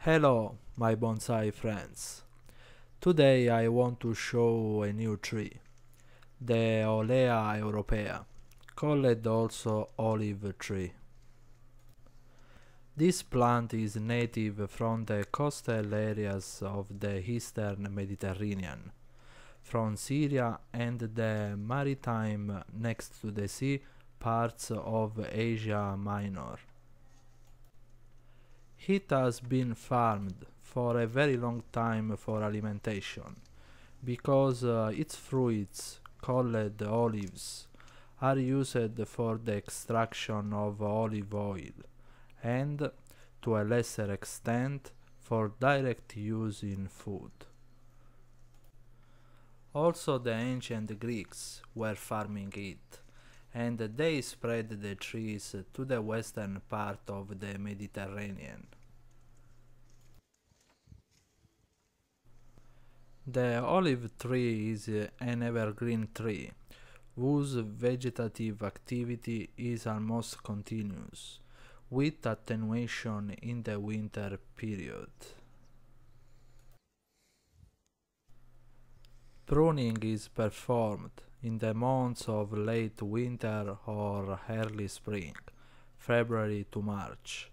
Hello, my bonsai friends. Today I want to show a new tree, the Olea europea, called also olive tree. This plant is native from the coastal areas of the eastern Mediterranean, from Syria and the maritime next to the sea parts of Asia Minor. It has been farmed for a very long time for alimentation, because uh, its fruits, called olives, are used for the extraction of olive oil and, to a lesser extent, for direct use in food. Also the ancient Greeks were farming it, and they spread the trees to the western part of the Mediterranean. The olive tree is an evergreen tree, whose vegetative activity is almost continuous with attenuation in the winter period. Pruning is performed in the months of late winter or early spring, February to March,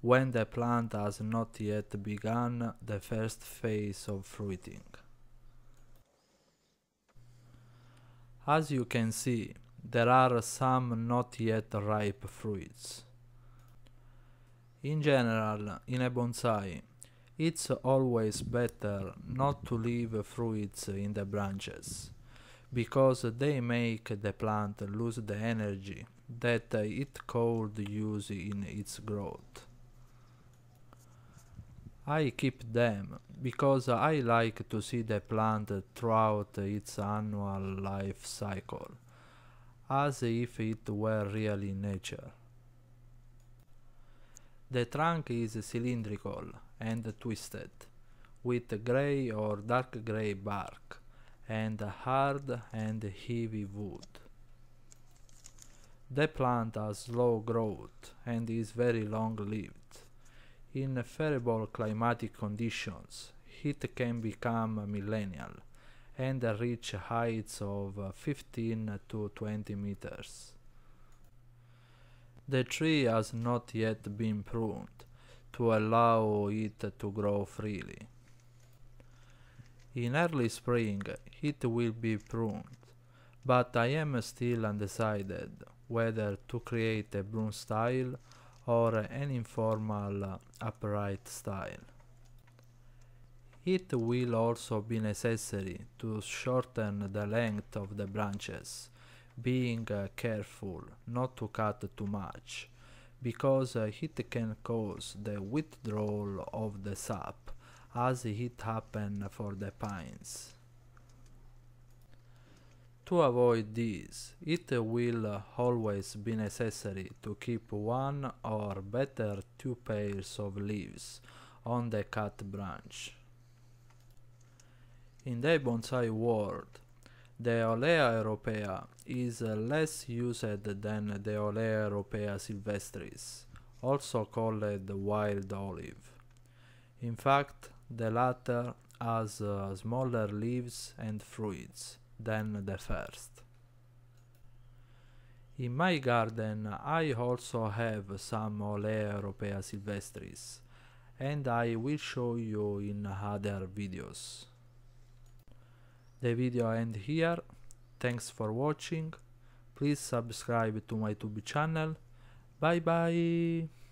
when the plant has not yet begun the first phase of fruiting. As you can see, there are some not yet ripe fruits. In general, in a bonsai, it's always better not to leave fruits in the branches, because they make the plant lose the energy that it could use in its growth. I keep them because I like to see the plant throughout its annual life cycle, as if it were really nature. The trunk is cylindrical and twisted, with grey or dark grey bark and hard and heavy wood. The plant has slow growth and is very long-lived. In favorable climatic conditions, it can become millennial and reach heights of 15 to 20 meters. The tree has not yet been pruned to allow it to grow freely. In early spring it will be pruned, but I am still undecided whether to create a broom style or an informal upright style. It will also be necessary to shorten the length of the branches being uh, careful not to cut too much because uh, it can cause the withdrawal of the sap as it happened for the pines. To avoid this, it will always be necessary to keep one or better two pairs of leaves on the cut branch. In the bonsai world, the Olea europea is less used than the Olea europea silvestris, also called wild olive. In fact, the latter has uh, smaller leaves and fruits than the first. In my garden I also have some Olea europea silvestris, and I will show you in other videos the video end here thanks for watching please subscribe to my youtube channel bye bye